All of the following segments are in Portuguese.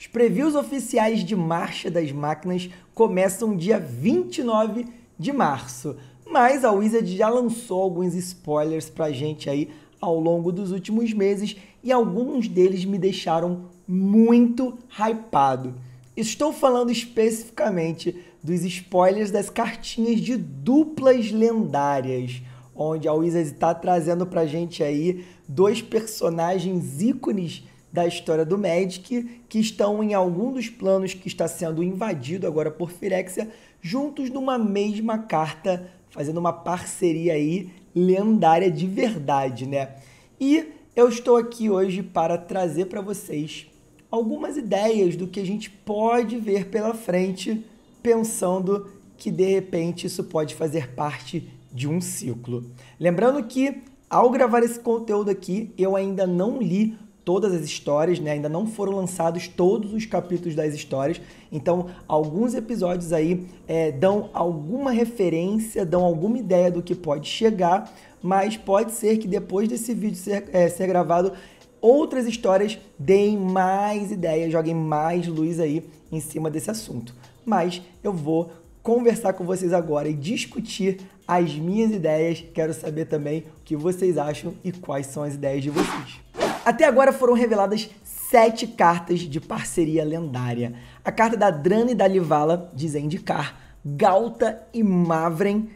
Os previews oficiais de marcha das máquinas começam dia 29 de março, mas a Wizard já lançou alguns spoilers pra gente aí ao longo dos últimos meses e alguns deles me deixaram muito hypado. Estou falando especificamente dos spoilers das cartinhas de duplas lendárias, onde a Wizard está trazendo pra gente aí dois personagens ícones da história do Magic que estão em algum dos planos que está sendo invadido agora por Firexia, juntos numa mesma carta, fazendo uma parceria aí lendária de verdade, né? E eu estou aqui hoje para trazer para vocês algumas ideias do que a gente pode ver pela frente, pensando que de repente isso pode fazer parte de um ciclo. Lembrando que ao gravar esse conteúdo aqui, eu ainda não li todas as histórias, né? Ainda não foram lançados todos os capítulos das histórias. Então, alguns episódios aí é, dão alguma referência, dão alguma ideia do que pode chegar, mas pode ser que depois desse vídeo ser, é, ser gravado, outras histórias deem mais ideias, joguem mais luz aí em cima desse assunto. Mas eu vou conversar com vocês agora e discutir as minhas ideias. Quero saber também o que vocês acham e quais são as ideias de vocês. Até agora foram reveladas sete cartas de parceria lendária. A carta da Drane e da Livala de Zendikar, Galta e Mavren,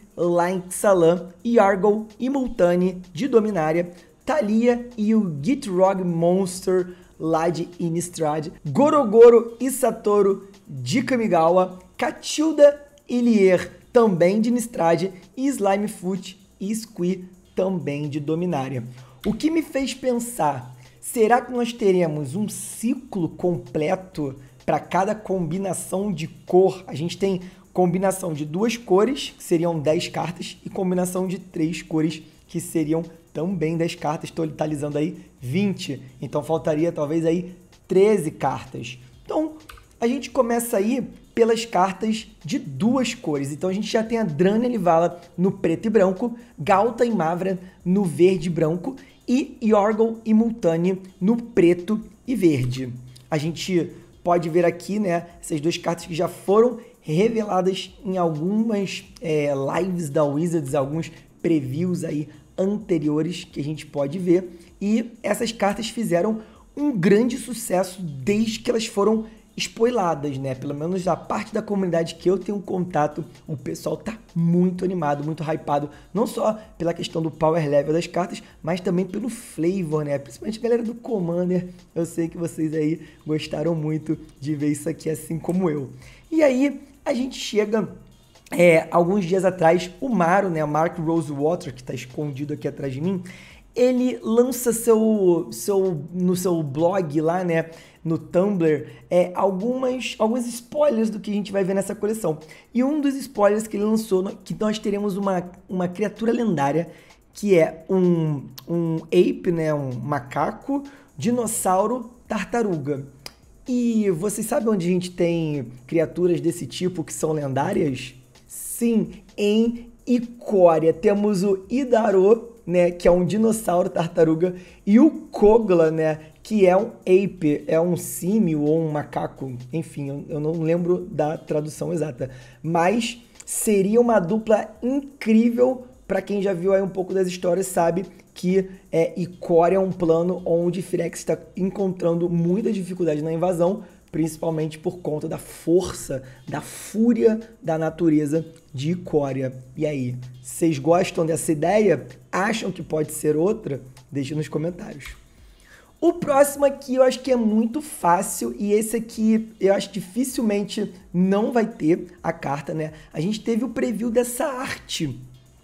Xalan, Yargol e Multani de Dominária, Thalia e o Gitrog Monster lá de Innistrad, Gorogoro e Satoru de Kamigawa, Catilda e Lier também de Innistrad e Slimefoot e Squee também de Dominária. O que me fez pensar: será que nós teremos um ciclo completo para cada combinação de cor? A gente tem combinação de duas cores, que seriam 10 cartas, e combinação de três cores, que seriam também 10 cartas. Estou totalizando aí 20. Então faltaria talvez aí 13 cartas. Então a gente começa aí pelas cartas de duas cores. Então a gente já tem a Drana Livala no preto e branco, Galta e Mavra no verde e branco e Yorgon e Multani no preto e verde. A gente pode ver aqui né, essas duas cartas que já foram reveladas em algumas é, lives da Wizards, alguns previews aí anteriores que a gente pode ver. E essas cartas fizeram um grande sucesso desde que elas foram spoiladas, né? Pelo menos a parte da comunidade que eu tenho contato, o pessoal tá muito animado, muito hypado, não só pela questão do power level das cartas, mas também pelo flavor, né? Principalmente a galera do Commander, eu sei que vocês aí gostaram muito de ver isso aqui assim como eu. E aí a gente chega é, alguns dias atrás, o Maro, né, Mark Rosewater, que está escondido aqui atrás de mim, ele lança seu, seu no seu blog lá, né, no Tumblr é, algumas, alguns spoilers do que a gente vai ver nessa coleção. E um dos spoilers que ele lançou, que nós teremos uma, uma criatura lendária, que é um, um ape, né, um macaco, dinossauro, tartaruga. E vocês sabem onde a gente tem criaturas desse tipo que são lendárias? Sim, em Icória temos o Idaro, né, que é um dinossauro tartaruga, e o Kogla, né, que é um ape, é um símio ou um macaco, enfim, eu, não lembro da tradução exata, mas seria uma dupla incrível para quem já viu aí um pouco das histórias sabe que é, Icória é um plano onde Firex está encontrando muita dificuldade na invasão, principalmente por conta da força, da fúria da natureza de Icória. E aí, vocês gostam dessa ideia? Acham que pode ser outra? Deixe nos comentários. O próximo aqui eu acho que é muito fácil e esse aqui eu acho dificilmente não vai ter a carta, né? A gente teve o preview dessa arte,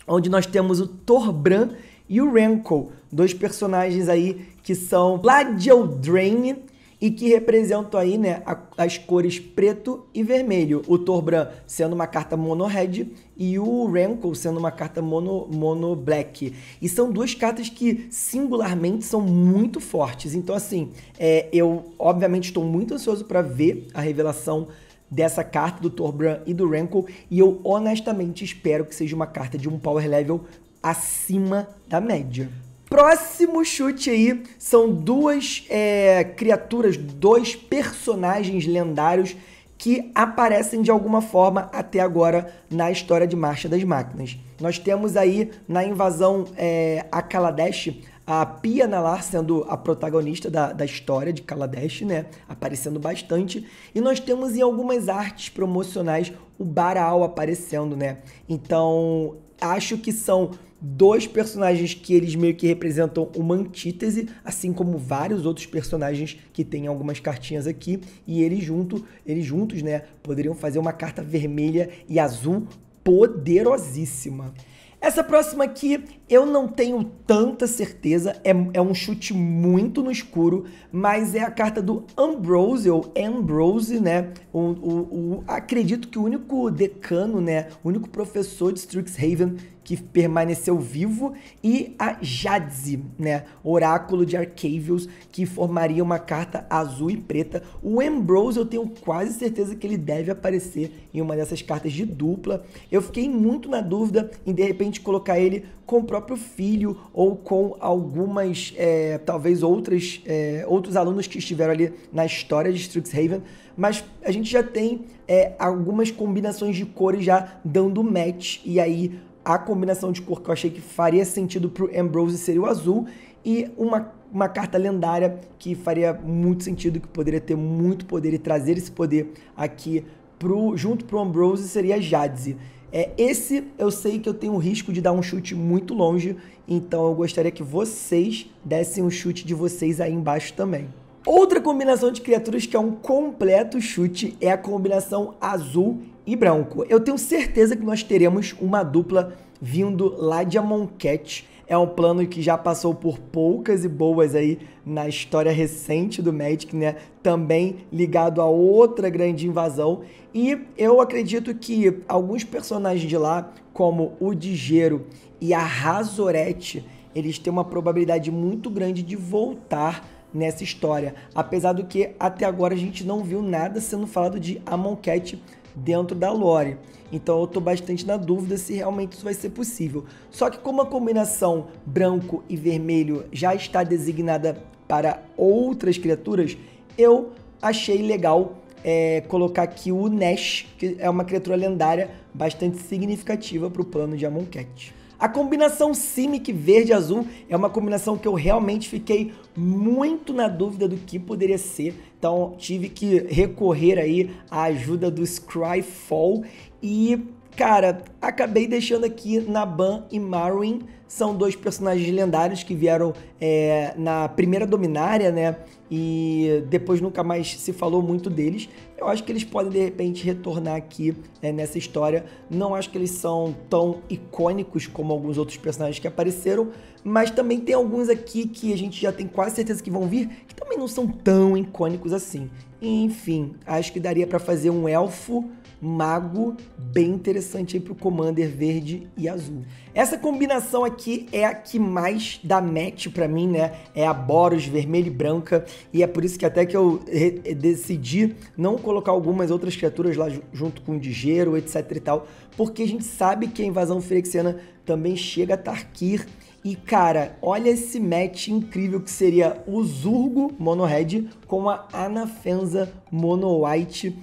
onde nós temos o Torbran e o Rankle, dois personagens aí que são Gladiodraine e que representam aí né, as cores preto e vermelho. O Torbran sendo uma carta mono red e o Rankle sendo uma carta mono, mono black. E são duas cartas que singularmente são muito fortes. Então, assim, é, eu obviamente estou muito ansioso para ver a revelação dessa carta do Torbran e do Rankle. E eu honestamente espero que seja uma carta de um power level acima da média. Próximo chute aí são duas é, criaturas, dois personagens lendários que aparecem de alguma forma até agora na história de Marcha das Máquinas. Nós temos aí na invasão é, a Kaladesh a Pia Nalar sendo a protagonista da, da história de Kaladesh, né? Aparecendo bastante. E nós temos em algumas artes promocionais o Baral aparecendo, né? Então, acho que são dois personagens que eles meio que representam uma antítese, assim como vários outros personagens que tem algumas cartinhas aqui, e eles junto, eles juntos, né, poderiam fazer uma carta vermelha e azul poderosíssima. Essa próxima aqui eu não tenho tanta certeza, é, é, um chute muito no escuro, mas é a carta do Ambrose, ou Ambrose, né? O, o, o acredito que o único decano, né? O único professor de Strixhaven que permaneceu vivo, e a Jadzi, né? Oráculo de Arcavios, que formaria uma carta azul e preta. O Ambrose, eu tenho quase certeza que ele deve aparecer em uma dessas cartas de dupla. Eu fiquei muito na dúvida em de repente colocar ele com o próprio filho ou com algumas, é, talvez outras, é, outros alunos que estiveram ali na história de Strixhaven, mas a gente já tem é, algumas combinações de cores já dando match e aí a combinação de cor que eu achei que faria sentido para o Ambrose seria o azul e uma, uma carta lendária que faria muito sentido, que poderia ter muito poder e trazer esse poder aqui pro, junto pro Ambrose seria a Jadze. É, esse eu sei que eu tenho o risco de dar um chute muito longe, então eu gostaria que vocês dessem um chute de vocês aí embaixo também. Outra combinação de criaturas que é um completo chute é a combinação azul e branco. Eu tenho certeza que nós teremos uma dupla vindo lá de Amonkhet. É um plano que já passou por poucas e boas aí na história recente do Magic, né? Também ligado a outra grande invasão. E eu acredito que alguns personagens de lá, como o Digero e a Razorette, eles têm uma probabilidade muito grande de voltar nessa história. Apesar do que até agora a gente não viu nada sendo falado de Amonkhet dentro da lore. Então eu estou bastante na dúvida se realmente isso vai ser possível. Só que como a combinação branco e vermelho já está designada para outras criaturas, eu achei legal é, colocar aqui o Nash, que é uma criatura lendária bastante significativa para o plano de Amonkhet. A combinação Simic verde-azul é uma combinação que eu realmente fiquei muito na dúvida do que poderia ser, então tive que recorrer aí à ajuda do Scryfall e Cara, acabei deixando aqui Naban e Marwyn. são dois personagens lendários que vieram é, na primeira Dominária, né? E depois nunca mais se falou muito deles. Eu acho que eles podem de repente retornar aqui é, nessa história. Não acho que eles são tão icônicos como alguns outros personagens que apareceram, mas também tem alguns aqui que a gente já tem quase certeza que vão vir, que também não são tão icônicos assim. Enfim, acho que daria para fazer um elfo mago, bem interessante aí pro Commander verde e azul. Essa combinação aqui é a que mais dá match para mim, né? É a Boros vermelha e branca, e é por isso que até que eu eh, decidi não colocar algumas outras criaturas lá junto com o Digero, etc e tal, porque a gente sabe que a invasão Firexiana também chega a Tarkir, e cara, olha esse match incrível que seria o Zurgo Mono Red com a Anafenza Mono White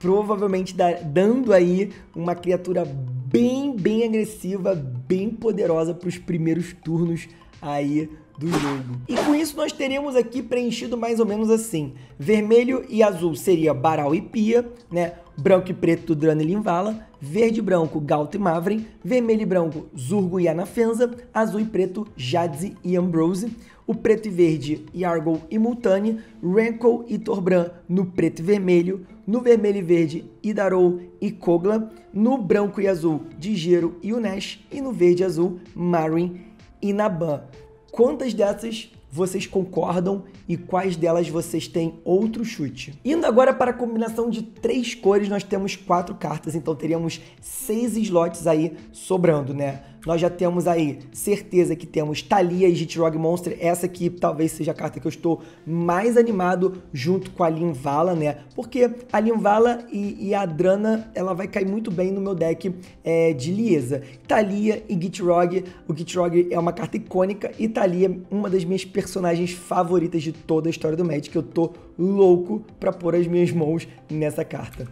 provavelmente dar, dando aí uma criatura bem, bem agressiva, bem poderosa para os primeiros turnos aí do jogo. E com isso nós teremos aqui preenchido mais ou menos assim. Vermelho e azul seria Baral e Pia, né? Branco e preto, Drano e Limvala. Verde e branco, Galto e Mavren. Vermelho e branco, Zurgo e Anafenza. Azul e preto, Jadze e Ambrose o preto e verde Yargol e Multani, Rankle e Torbran no preto e vermelho, no vermelho e verde Idarou e Kogla, no branco e azul Digero e Unesh e no verde e azul Marin e Naban. Quantas dessas vocês concordam e quais delas vocês têm outro chute. Indo agora para a combinação de três cores, nós temos quatro cartas, então teríamos seis slots aí sobrando, né? nós já temos aí certeza que temos Thalia e Gitrog Monster. Essa aqui talvez seja a carta que eu estou mais animado junto com a Linvala, né? Porque a Linvala e, e a Drana ela vai cair muito bem no meu deck é, de Liesa. Thalia e Gitrog. O Gitrog é uma carta icônica e Thalia é uma das minhas personagens favoritas de toda a história do Magic. Eu tô louco para pôr as minhas mãos nessa carta.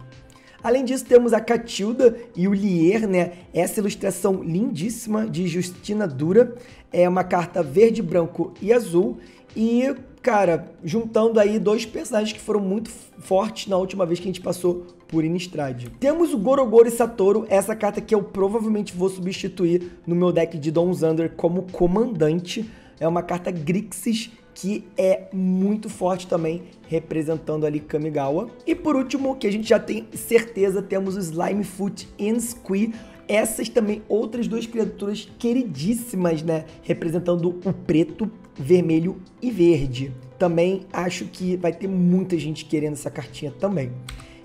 Além disso, temos a Catilda e o Lier, né? Essa ilustração lindíssima de Justina Dura. É uma carta verde, branco e azul. E, cara, juntando aí dois personagens que foram muito fortes na última vez que a gente passou por Innistrad. Temos o Gorogoro Satoru, essa carta que eu provavelmente vou substituir no meu deck de Don Zander como comandante. É uma carta Grixis que é muito forte também, representando ali Kamigawa. E por último, que a gente já tem certeza, temos o Slimefoot Squee. essas também outras duas criaturas queridíssimas, né? Representando o preto, vermelho e verde. Também acho que vai ter muita gente querendo essa cartinha também.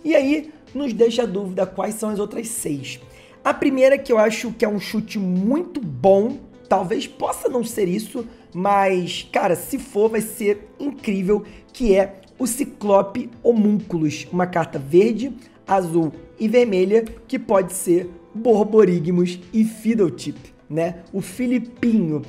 E aí, nos deixa a dúvida quais são as outras seis. A primeira que eu acho que é um chute muito bom, talvez possa não ser isso, mas, cara, se for, vai ser incrível, que é o Ciclope Homúnculos, uma carta verde, azul e vermelha, que pode ser Borborigmos e Fiddletip, né? O Filipinho.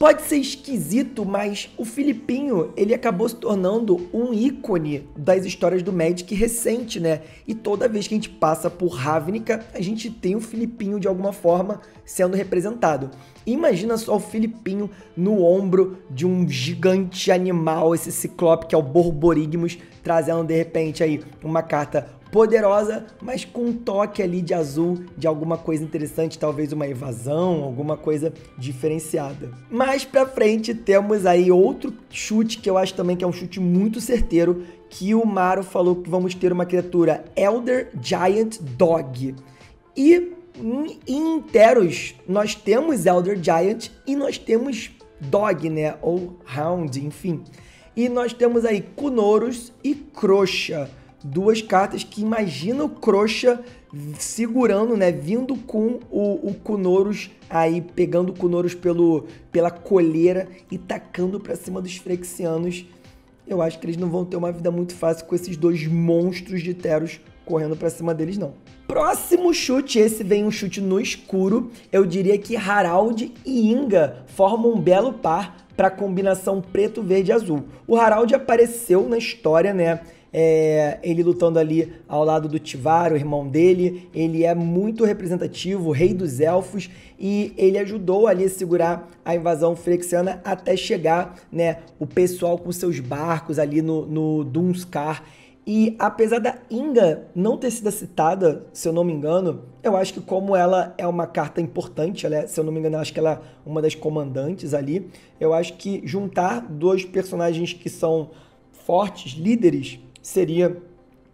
Pode ser esquisito, mas o Filipinho, ele acabou se tornando um ícone das histórias do Magic recente, né? E toda vez que a gente passa por Ravnica, a gente tem o Filipinho de alguma forma sendo representado. Imagina só o Filipinho no ombro de um gigante animal, esse ciclope que é o Borborigmus, trazendo de repente aí uma carta poderosa, mas com um toque ali de azul, de alguma coisa interessante, talvez uma evasão, alguma coisa diferenciada. Mais para frente temos aí outro chute que eu acho também que é um chute muito certeiro, que o Maro falou que vamos ter uma criatura Elder Giant Dog. E em Interos nós temos Elder Giant e nós temos Dog, né, ou Hound, enfim. E nós temos aí Cunoros e Croxa duas cartas que imagina o Croxa segurando, né, vindo com o, o Kunoros aí, pegando o Kunoros pelo, pela coleira e tacando para cima dos Frexianos. Eu acho que eles não vão ter uma vida muito fácil com esses dois monstros de Teros correndo para cima deles, não. Próximo chute, esse vem um chute no escuro. Eu diria que Harald e Inga formam um belo par para a combinação preto, verde e azul. O Harald apareceu na história, né? é, ele lutando ali ao lado do Tivar, o irmão dele. Ele é muito representativo, o rei dos elfos, e ele ajudou ali a segurar a invasão frexiana até chegar né, o pessoal com seus barcos ali no, no Dunskar. E apesar da Inga não ter sido citada, se eu não me engano, eu acho que como ela é uma carta importante, é, se eu não me engano, acho que ela é uma das comandantes ali, eu acho que juntar dois personagens que são fortes, líderes, seria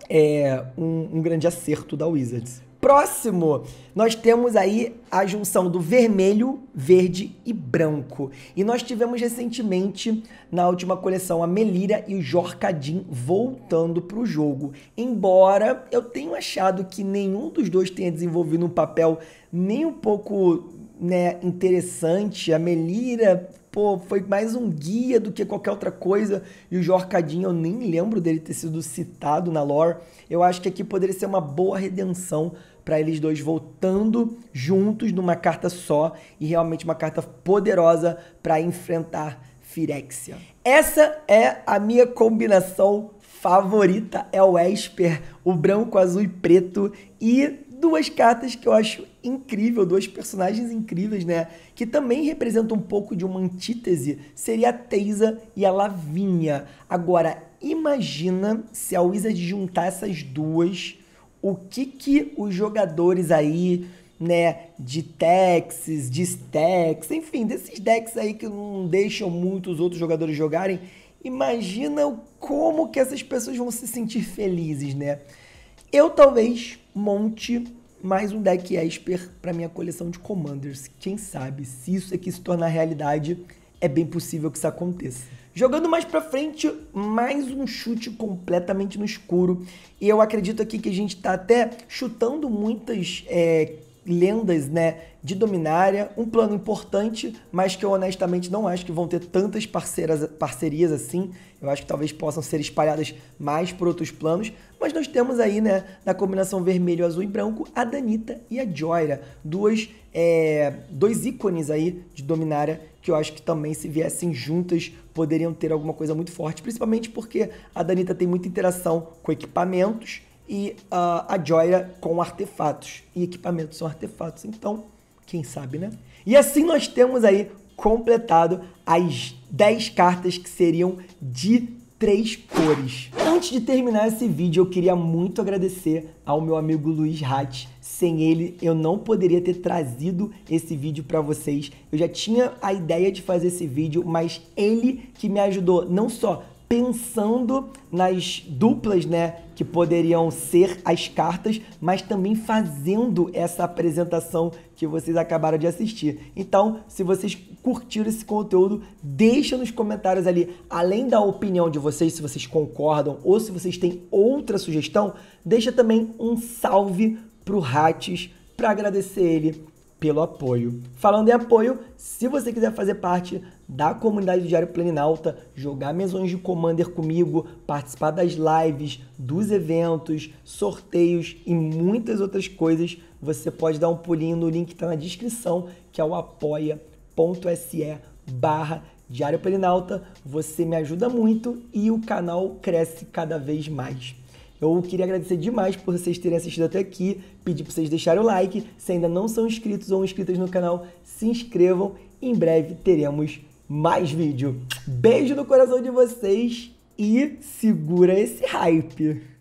é, um, um grande acerto da Wizards. Próximo, nós temos aí a junção do vermelho, verde e branco. E nós tivemos recentemente, na última coleção, a Melira e o Jorcadin voltando para o jogo. Embora eu tenha achado que nenhum dos dois tenha desenvolvido um papel nem um pouco né, interessante. A Melira pô, foi mais um guia do que qualquer outra coisa. E o Jorcadinho, eu nem lembro dele ter sido citado na lore. Eu acho que aqui poderia ser uma boa redenção para eles dois voltando juntos numa carta só e realmente uma carta poderosa para enfrentar Firexia. Essa é a minha combinação favorita, é o Esper, o branco, azul e preto e duas cartas que eu acho incrível, dois personagens incríveis, né? Que também representam um pouco de uma antítese, seria a Teisa e a Lavinha. Agora, imagina se a Wizard juntar essas duas, o que que os jogadores aí, né, de Texas, de Stacks, enfim, desses decks aí que não deixam muitos outros jogadores jogarem, imagina como que essas pessoas vão se sentir felizes, né? Eu talvez monte mais um deck Esper para minha coleção de Commanders. Quem sabe, se isso aqui se tornar realidade, é bem possível que isso aconteça. Jogando mais para frente, mais um chute completamente no escuro. E eu acredito aqui que a gente está até chutando muitas é, lendas, né, de Dominária, um plano importante, mas que eu honestamente não acho que vão ter tantas parceiras, parcerias assim. Eu acho que talvez possam ser espalhadas mais por outros planos, mas nós temos aí, né, na combinação vermelho, azul e branco, a Danita e a Joyra, duas é, dois ícones aí de Dominária que eu acho que também se viessem juntas poderiam ter alguma coisa muito forte, principalmente porque a Danita tem muita interação com equipamentos e uh, a joia com artefatos. E equipamentos são artefatos, então, quem sabe, né? E assim nós temos aí completado as 10 cartas que seriam de três cores. Antes de terminar esse vídeo, eu queria muito agradecer ao meu amigo Luiz Hatz Sem ele, eu não poderia ter trazido esse vídeo para vocês. Eu já tinha a ideia de fazer esse vídeo, mas ele que me ajudou não só pensando nas duplas, né, que poderiam ser as cartas, mas também fazendo essa apresentação que vocês acabaram de assistir. Então, se vocês curtiram esse conteúdo, deixa nos comentários ali, além da opinião de vocês, se vocês concordam ou se vocês têm outra sugestão, deixa também um salve pro Rates para agradecer ele pelo apoio. Falando em apoio, se você quiser fazer parte da comunidade do Diário Planinalta, jogar mesões de Commander comigo, participar das lives, dos eventos, sorteios e muitas outras coisas, você pode dar um pulinho no link que está na descrição, que é o apoia.se barra Diário Perinalta, você me ajuda muito e o canal cresce cada vez mais. Eu queria agradecer demais por vocês terem assistido até aqui, pedir para vocês deixarem o like. Se ainda não são inscritos ou inscritas no canal, se inscrevam. Em breve teremos mais vídeo. Beijo no coração de vocês e segura esse hype!